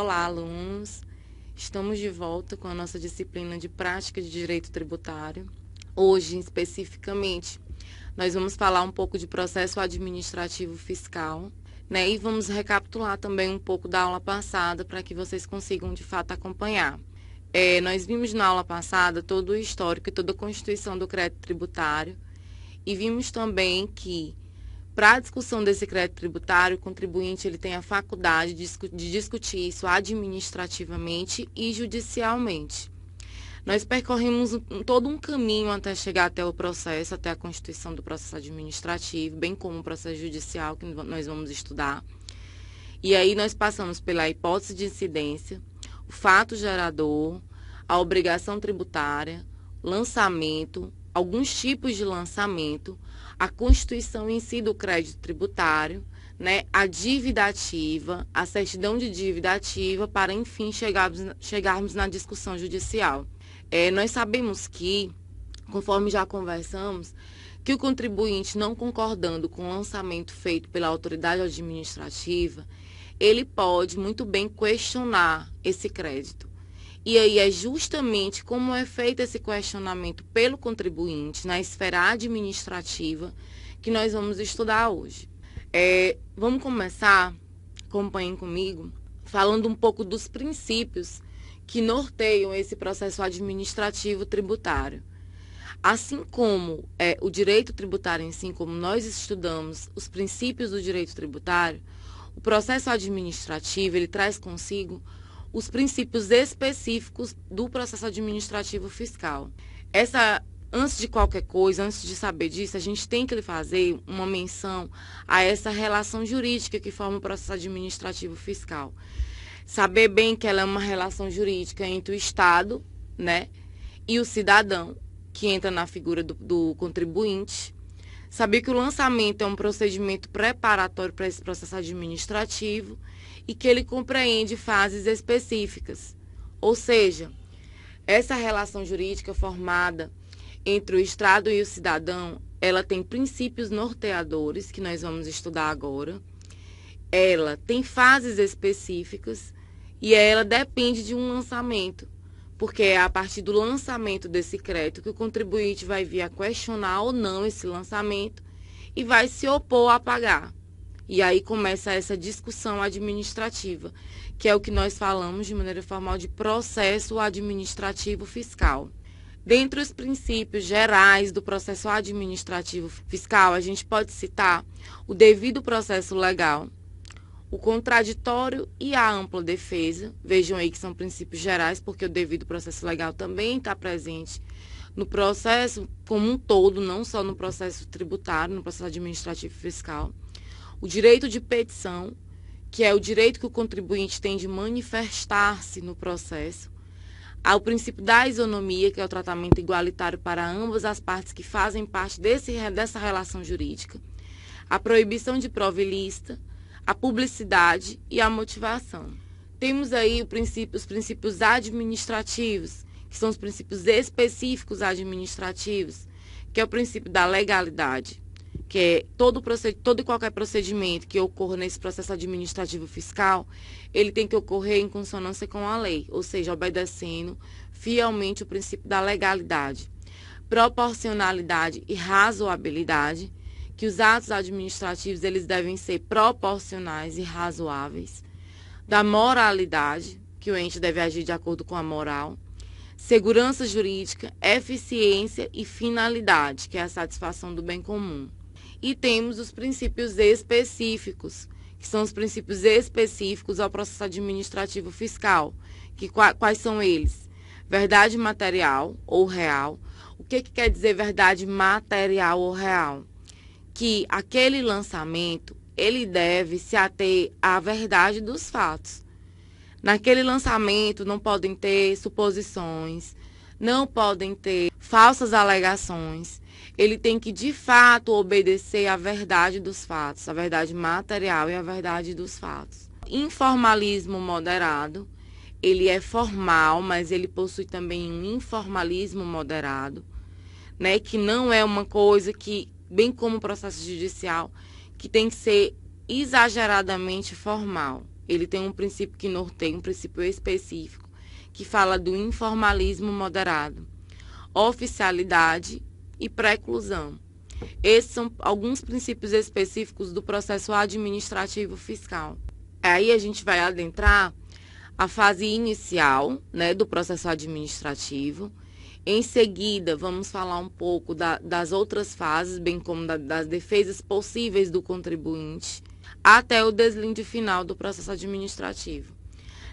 Olá, alunos! Estamos de volta com a nossa disciplina de prática de direito tributário. Hoje, especificamente, nós vamos falar um pouco de processo administrativo fiscal, né? E vamos recapitular também um pouco da aula passada para que vocês consigam de fato acompanhar. É, nós vimos na aula passada todo o histórico e toda a constituição do crédito tributário e vimos também que para a discussão desse crédito tributário, o contribuinte ele tem a faculdade de, discutir isso administrativamente e judicialmente. Nós percorremos todo um caminho até chegar até o processo, até a constituição do processo administrativo, bem como o processo judicial que nós vamos estudar. E aí nós passamos pela hipótese de incidência, o fato gerador, a obrigação tributária, lançamento, alguns tipos de lançamento, a constituição em si do crédito tributário, né, a dívida ativa, a certidão de dívida ativa, para enfim chegarmos, chegarmos na discussão judicial. É, nós sabemos que, conforme já conversamos, que o contribuinte não concordando com o lançamento feito pela autoridade administrativa, ele pode muito bem questionar esse crédito. E aí é justamente como é feito esse questionamento pelo contribuinte na esfera administrativa que nós vamos estudar hoje. É, vamos começar, acompanhem comigo, falando um pouco dos princípios que norteiam esse processo administrativo tributário. Assim como é, o direito tributário em si, como nós estudamos os princípios do direito tributário, o processo administrativo ele traz consigo os princípios específicos do processo administrativo fiscal. Essa antes de qualquer coisa, antes de saber disso, a gente tem que fazer uma menção a essa relação jurídica que forma o processo administrativo fiscal. Saber bem que ela é uma relação jurídica entre o Estado, né, e o cidadão, que entra na figura do, do contribuinte. Saber que o lançamento é um procedimento preparatório para esse processo administrativo e que ele compreende fases específicas. Ou seja, essa relação jurídica formada entre o Estado e o cidadão, ela tem princípios norteadores que nós vamos estudar agora. Ela tem fases específicas e ela depende de um lançamento, porque é a partir do lançamento desse crédito que o contribuinte vai vir a questionar ou não esse lançamento e vai se opor a pagar. E aí começa essa discussão administrativa, que é o que nós falamos de maneira formal de processo administrativo fiscal. Dentre os princípios gerais do processo administrativo fiscal, a gente pode citar o devido processo legal, o contraditório e a ampla defesa. Vejam aí que são princípios gerais, porque o devido processo legal também está presente no processo como um todo, não só no processo tributário, no processo administrativo fiscal. O direito de petição, que é o direito que o contribuinte tem de manifestar-se no processo, ao princípio da isonomia, que é o tratamento igualitário para ambas as partes que fazem parte desse, dessa relação jurídica, a proibição de prova ilícita, a publicidade e a motivação. Temos aí princípio, os princípios administrativos, que são os princípios específicos administrativos, que é o princípio da legalidade, que é todo, todo e qualquer procedimento que ocorra nesse processo administrativo fiscal, ele tem que ocorrer em consonância com a lei, ou seja, obedecendo fielmente o princípio da legalidade, proporcionalidade e razoabilidade, que os atos administrativos eles devem ser proporcionais e razoáveis, da moralidade, que o ente deve agir de acordo com a moral, segurança jurídica, eficiência e finalidade, que é a satisfação do bem comum e temos os princípios específicos, que são os princípios específicos ao processo administrativo fiscal. Que, quais são eles? Verdade material ou real. O que, que quer dizer verdade material ou real? Que aquele lançamento ele deve se ater à verdade dos fatos. Naquele lançamento não podem ter suposições, não podem ter falsas alegações ele tem que de fato obedecer à verdade dos fatos, à verdade material e à verdade dos fatos. Informalismo moderado, ele é formal, mas ele possui também um informalismo moderado, né, que não é uma coisa que, bem como o processo judicial, que tem que ser exageradamente formal. Ele tem um princípio que norteia, um princípio específico, que fala do informalismo moderado. Oficialidade, e pré-eclusão. Esses são alguns princípios específicos do processo administrativo fiscal. Aí a gente vai adentrar a fase inicial né, do processo administrativo. Em seguida, vamos falar um pouco da, das outras fases, bem como da, das defesas possíveis do contribuinte, até o deslinde final do processo administrativo.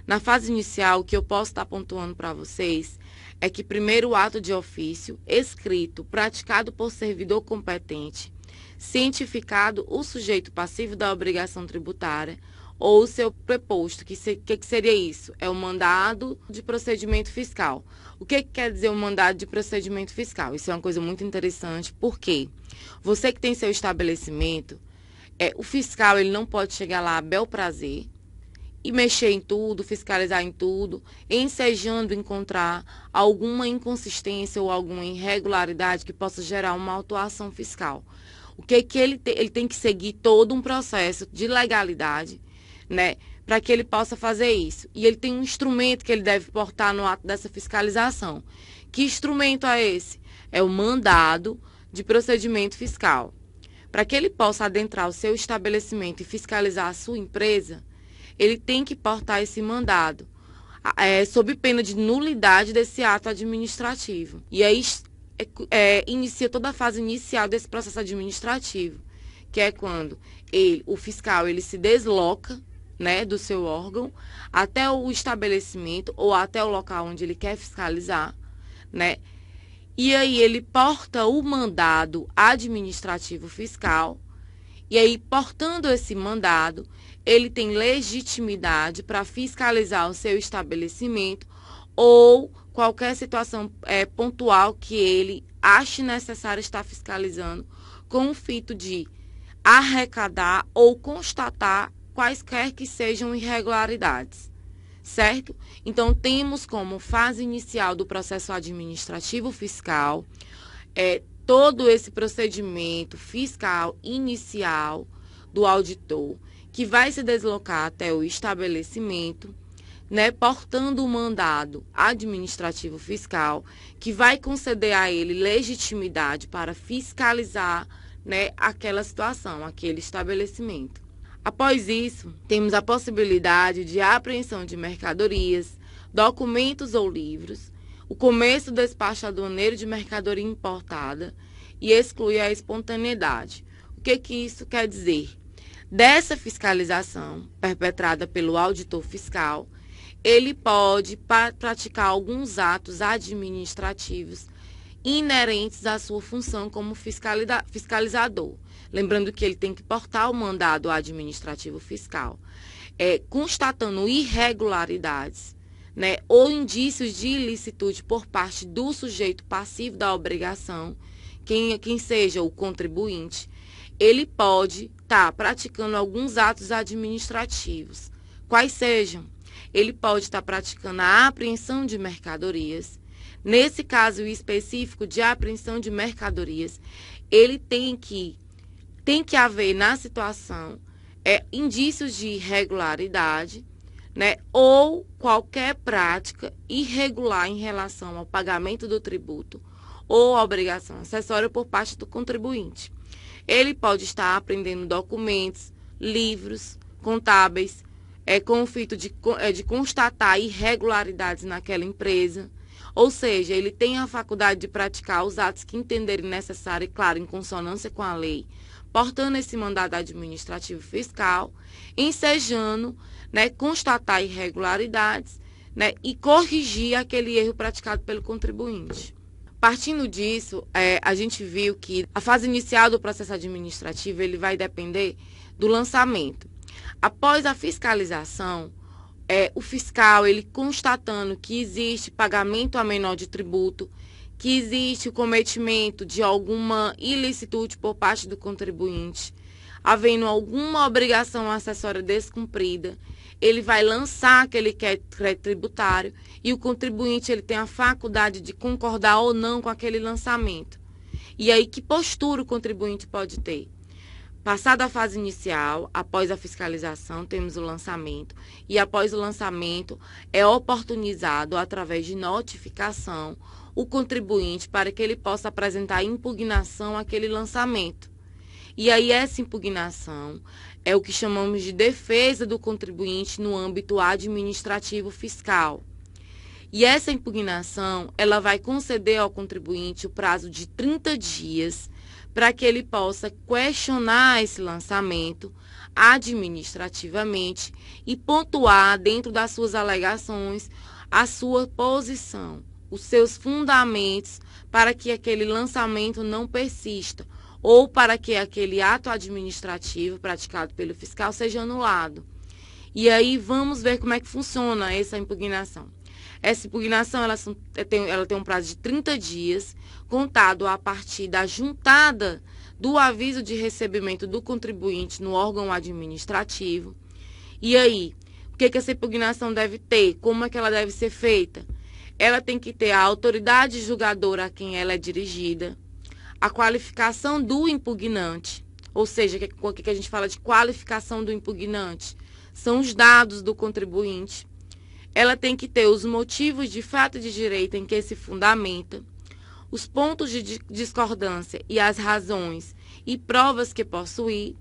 Na fase inicial, o que eu posso estar pontuando para vocês é que primeiro o ato de ofício, escrito, praticado por servidor competente, cientificado o sujeito passivo da obrigação tributária ou o seu preposto. O que, se, que, que, seria isso? É o mandado de procedimento fiscal. O que, que quer dizer o mandado de procedimento fiscal? Isso é uma coisa muito interessante, porque você que tem seu estabelecimento, é, o fiscal ele não pode chegar lá a bel prazer e mexer em tudo, fiscalizar em tudo, ensejando encontrar alguma inconsistência ou alguma irregularidade que possa gerar uma autuação fiscal. O que que ele, te, ele tem que seguir todo um processo de legalidade, né, para que ele possa fazer isso. E ele tem um instrumento que ele deve portar no ato dessa fiscalização. Que instrumento é esse? É o mandado de procedimento fiscal. Para que ele possa adentrar o seu estabelecimento e fiscalizar a sua empresa, ele tem que portar esse mandado, é, sob pena de nulidade desse ato administrativo. E aí é, é, inicia toda a fase inicial desse processo administrativo, que é quando ele, o fiscal ele se desloca né, do seu órgão até o estabelecimento ou até o local onde ele quer fiscalizar, né? E aí ele porta o mandado administrativo fiscal. E aí, portando esse mandado, ele tem legitimidade para fiscalizar o seu estabelecimento ou qualquer situação é, pontual que ele ache necessário estar fiscalizando com o fito de arrecadar ou constatar quaisquer que sejam irregularidades, certo? Então, temos como fase inicial do processo administrativo fiscal é, todo esse procedimento fiscal inicial do auditor que vai se deslocar até o estabelecimento, né, portando o mandado administrativo fiscal, que vai conceder a ele legitimidade para fiscalizar né, aquela situação, aquele estabelecimento. Após isso, temos a possibilidade de apreensão de mercadorias, documentos ou livros, o começo do despacho aduaneiro de mercadoria importada e exclui a espontaneidade. O que, que isso quer dizer? dessa fiscalização perpetrada pelo auditor fiscal, ele pode praticar alguns atos administrativos inerentes à sua função como fiscalizador. Lembrando que ele tem que portar o mandado administrativo fiscal, é, constatando irregularidades né, ou indícios de ilicitude por parte do sujeito passivo da obrigação, quem, quem seja o contribuinte, ele pode está praticando alguns atos administrativos, quais sejam. Ele pode estar tá praticando a apreensão de mercadorias. Nesse caso específico de apreensão de mercadorias, ele tem que tem que haver na situação é, indícios de irregularidade, né, ou qualquer prática irregular em relação ao pagamento do tributo ou obrigação acessória por parte do contribuinte. Ele pode estar aprendendo documentos, livros, contábeis, é, com o fito de, é, de constatar irregularidades naquela empresa. Ou seja, ele tem a faculdade de praticar os atos que entenderem necessário e, claro, em consonância com a lei, portando esse mandado administrativo fiscal, ensejando né, constatar irregularidades né, e corrigir aquele erro praticado pelo contribuinte. Partindo disso, é, a gente viu que a fase inicial do processo administrativo ele vai depender do lançamento. Após a fiscalização, é, o fiscal ele constatando que existe pagamento a menor de tributo, que existe o cometimento de alguma ilicitude por parte do contribuinte, havendo alguma obrigação acessória descumprida ele vai lançar aquele crédito tributário e o contribuinte ele tem a faculdade de concordar ou não com aquele lançamento. E aí que postura o contribuinte pode ter? Passada a fase inicial, após a fiscalização, temos o lançamento. E após o lançamento, é oportunizado, através de notificação, o contribuinte para que ele possa apresentar impugnação àquele lançamento. E aí essa impugnação é o que chamamos de defesa do contribuinte no âmbito administrativo fiscal. E essa impugnação, ela vai conceder ao contribuinte o prazo de 30 dias para que ele possa questionar esse lançamento administrativamente e pontuar dentro das suas alegações a sua posição, os seus fundamentos para que aquele lançamento não persista ou para que aquele ato administrativo praticado pelo fiscal seja anulado. E aí vamos ver como é que funciona essa impugnação. Essa impugnação ela eh, tem, ela tem um prazo de 30 dias, contado a partir da juntada do aviso de recebimento do contribuinte no órgão administrativo. E aí, o que, que essa impugnação deve ter? Como é que ela deve ser feita? Ela tem que ter a autoridade julgadora a quem ela é dirigida, a qualificação do impugnante. Ou seja, o que, a gente fala de qualificação do impugnante? São os dados do contribuinte. Ela tem que ter os motivos de fato de direito em que se fundamenta, os pontos de discordância e as razões e provas que possui,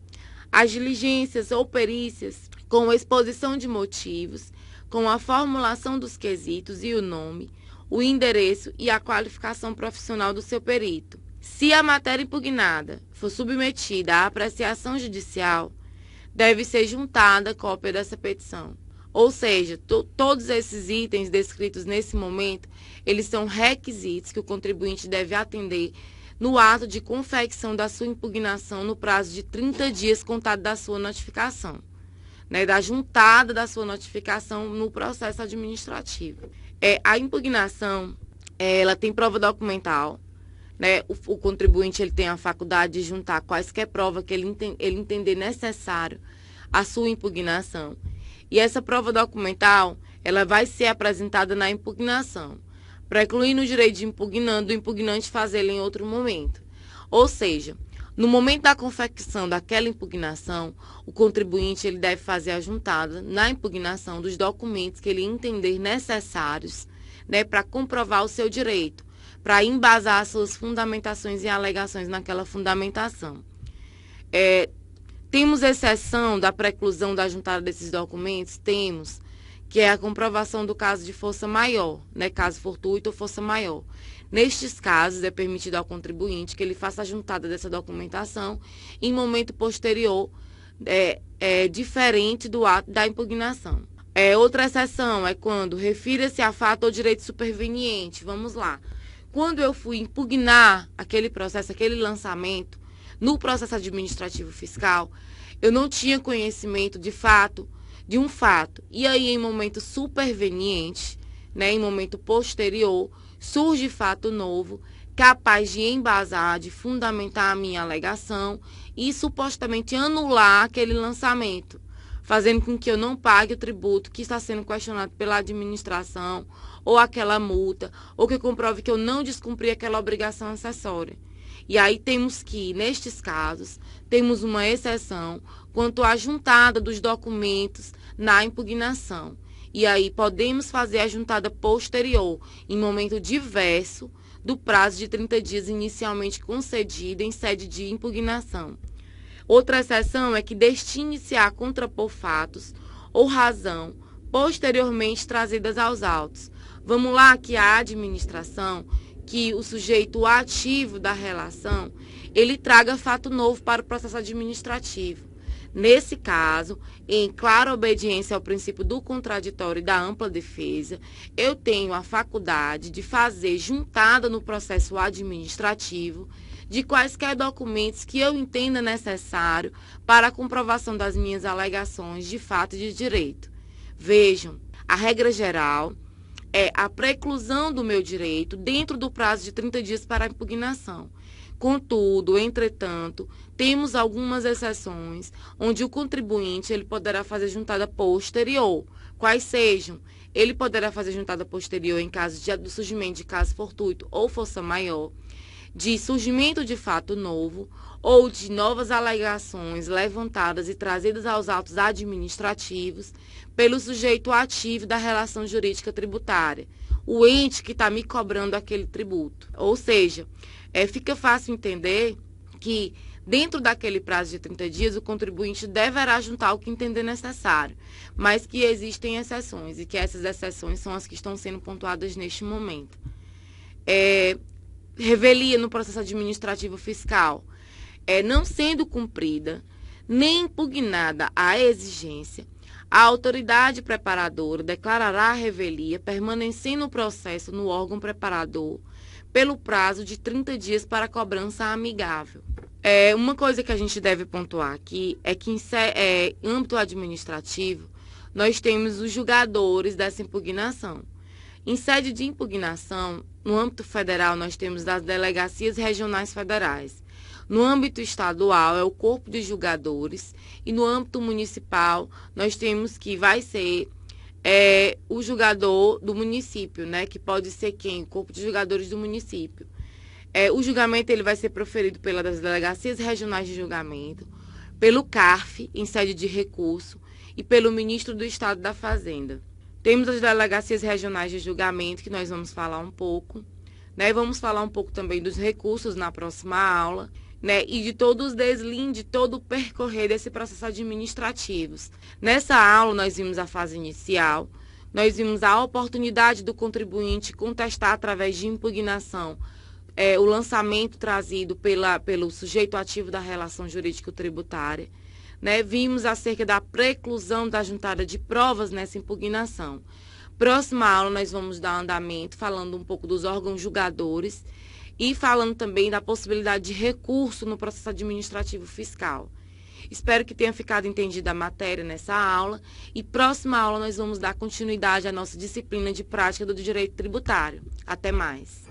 as diligências ou perícias com exposição de motivos, com a formulação dos quesitos e o nome, o endereço e a qualificação profissional do seu perito. Se a matéria impugnada for submetida à apreciação judicial, deve ser juntada cópia dessa petição. Ou seja, todos esses itens descritos nesse momento, eles são requisitos que o contribuinte deve atender no ato de confecção da sua impugnação no prazo de 30 dias contado da sua notificação, né, da juntada da sua notificação no processo administrativo. É, a impugnação, é, ela tem prova documental, né, o, o, contribuinte ele tem a faculdade de juntar quaisquer provas que ele, enten, ele entender necessário à sua impugnação. E essa prova documental, ela vai ser apresentada na impugnação, precluindo o direito de impugnando, do impugnante fazê-la em outro momento. Ou seja, no momento da confecção daquela impugnação, o contribuinte ele deve fazer a juntada na impugnação dos documentos que ele entender necessários né, para comprovar o seu direito para embasar suas fundamentações e alegações naquela fundamentação. É, temos exceção da preclusão da juntada desses documentos? Temos, que é a comprovação do caso de força maior, né, caso fortuito ou força maior. Nestes casos, é permitido ao contribuinte que ele faça a juntada dessa documentação em momento posterior, é, é diferente do ato da impugnação. É, outra exceção é quando refira-se a fato ou direito superveniente. Vamos lá. Quando eu fui impugnar aquele processo, aquele lançamento, no processo administrativo fiscal, eu não tinha conhecimento de fato, de um fato. E aí, em momento superveniente, né, em momento posterior, surge fato novo capaz de embasar, de fundamentar a minha alegação e supostamente anular aquele lançamento fazendo com que eu não pague o tributo que está sendo questionado pela administração, ou aquela multa, ou que comprove que eu não descumpri aquela obrigação acessória. E aí temos que, nestes casos, temos uma exceção quanto à juntada dos documentos na impugnação. E aí podemos fazer a juntada posterior, em momento diverso do prazo de 30 dias inicialmente concedido em sede de impugnação. Outra exceção é que destine-se a contrapor fatos ou razão posteriormente trazidas aos autos. Vamos lá que a administração, que o sujeito ativo da relação, ele traga fato novo para o processo administrativo. Nesse caso, em clara obediência ao princípio do contraditório e da ampla defesa, eu tenho a faculdade de fazer juntada no processo administrativo de quaisquer documentos que eu entenda necessário para a comprovação das minhas alegações de fato e de direito. Vejam, a regra geral é a preclusão do meu direito dentro do prazo de 30 dias para impugnação. Contudo, entretanto, temos algumas exceções onde o contribuinte ele poderá fazer juntada posterior, quais sejam. Ele poderá fazer juntada posterior em caso de surgimento de caso fortuito ou força maior de surgimento de fato novo ou de novas alegações levantadas e trazidas aos autos administrativos pelo sujeito ativo da relação jurídica tributária, o ente que está me cobrando aquele tributo. Ou seja, é, fica fácil entender que Dentro daquele prazo de 30 dias, o contribuinte deverá juntar o que entender necessário, mas que existem exceções e que essas exceções são as que estão sendo pontuadas neste momento. É, revelia no processo administrativo fiscal é, não sendo cumprida nem impugnada a exigência, a autoridade preparadora declarará a revelia permanecendo o processo no órgão preparador pelo prazo de 30 dias para cobrança amigável. É, uma coisa que a gente deve pontuar aqui é que em é, âmbito administrativo nós temos os julgadores dessa impugnação. Em sede de impugnação, no âmbito federal, nós temos as delegacias regionais federais. No âmbito estadual, é o corpo de julgadores. E no âmbito municipal, nós temos que vai ser é, o julgador do município, né? Que pode ser quem? O corpo de julgadores do município. É, o julgamento ele vai ser proferido pelas delegacias regionais de julgamento, pelo CARF, em sede de recurso, e pelo ministro do Estado da Fazenda. Temos as delegacias regionais de julgamento, que nós vamos falar um pouco. Né? Vamos falar um pouco também dos recursos na próxima aula. Né, e de todos os deslindes, todo o percorrer desse processo administrativo. Nessa aula, nós vimos a fase inicial, nós vimos a oportunidade do contribuinte contestar através de impugnação é, o lançamento trazido pela, pelo sujeito ativo da relação jurídico-tributária. Né? Vimos acerca da preclusão da juntada de provas nessa impugnação. Próxima aula, nós vamos dar andamento falando um pouco dos órgãos julgadores e falando também da possibilidade de recurso no processo administrativo fiscal. Espero que tenha ficado entendida a matéria nessa aula e próxima aula nós vamos dar continuidade à nossa disciplina de prática do direito tributário. Até mais.